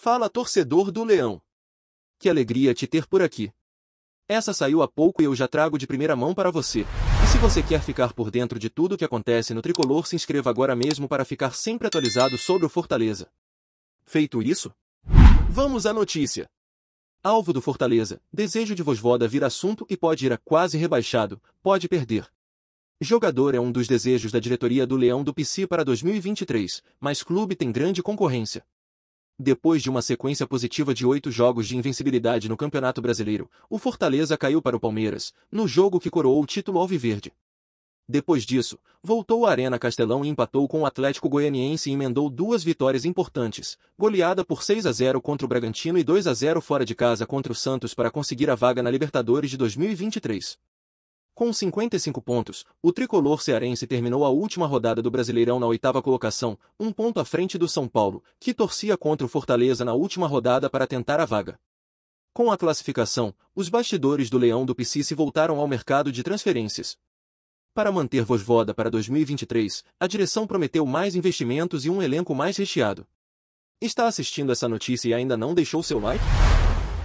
Fala torcedor do Leão. Que alegria te ter por aqui. Essa saiu há pouco e eu já trago de primeira mão para você. E se você quer ficar por dentro de tudo o que acontece no Tricolor, se inscreva agora mesmo para ficar sempre atualizado sobre o Fortaleza. Feito isso, vamos à notícia. Alvo do Fortaleza, desejo de Vosvoda vir assunto e pode ir a quase rebaixado, pode perder. Jogador é um dos desejos da diretoria do Leão do PC para 2023, mas clube tem grande concorrência. Depois de uma sequência positiva de oito jogos de invencibilidade no Campeonato Brasileiro, o Fortaleza caiu para o Palmeiras, no jogo que coroou o título alviverde. Depois disso, voltou à Arena Castelão e empatou com o Atlético Goianiense e emendou duas vitórias importantes, goleada por 6 a 0 contra o Bragantino e 2 a 0 fora de casa contra o Santos para conseguir a vaga na Libertadores de 2023. Com 55 pontos, o tricolor cearense terminou a última rodada do Brasileirão na oitava colocação, um ponto à frente do São Paulo, que torcia contra o Fortaleza na última rodada para tentar a vaga. Com a classificação, os bastidores do Leão do Pici voltaram ao mercado de transferências. Para manter Vosvoda para 2023, a direção prometeu mais investimentos e um elenco mais recheado. Está assistindo essa notícia e ainda não deixou seu like?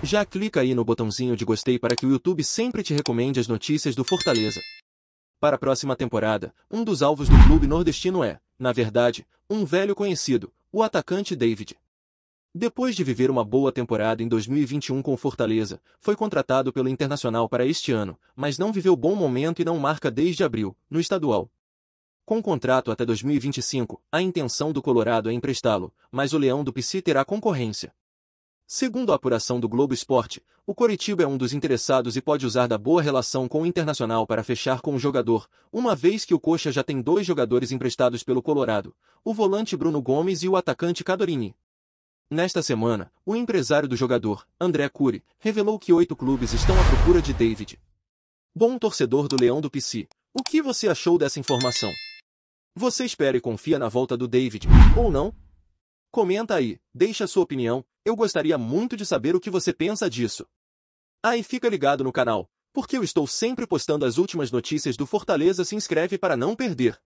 Já clica aí no botãozinho de gostei para que o YouTube sempre te recomende as notícias do Fortaleza. Para a próxima temporada, um dos alvos do clube nordestino é, na verdade, um velho conhecido, o atacante David. Depois de viver uma boa temporada em 2021 com o Fortaleza, foi contratado pelo Internacional para este ano, mas não viveu bom momento e não marca desde abril, no estadual. Com contrato até 2025, a intenção do Colorado é emprestá-lo, mas o Leão do PSI terá concorrência. Segundo a apuração do Globo Esporte, o Coritiba é um dos interessados e pode usar da boa relação com o Internacional para fechar com o jogador, uma vez que o Coxa já tem dois jogadores emprestados pelo Colorado, o volante Bruno Gomes e o atacante Cadorini. Nesta semana, o empresário do jogador, André Cury, revelou que oito clubes estão à procura de David. Bom torcedor do Leão do PC, o que você achou dessa informação? Você espera e confia na volta do David, ou não? Comenta aí, deixa sua opinião, eu gostaria muito de saber o que você pensa disso. Aí ah, fica ligado no canal, porque eu estou sempre postando as últimas notícias do Fortaleza se inscreve para não perder.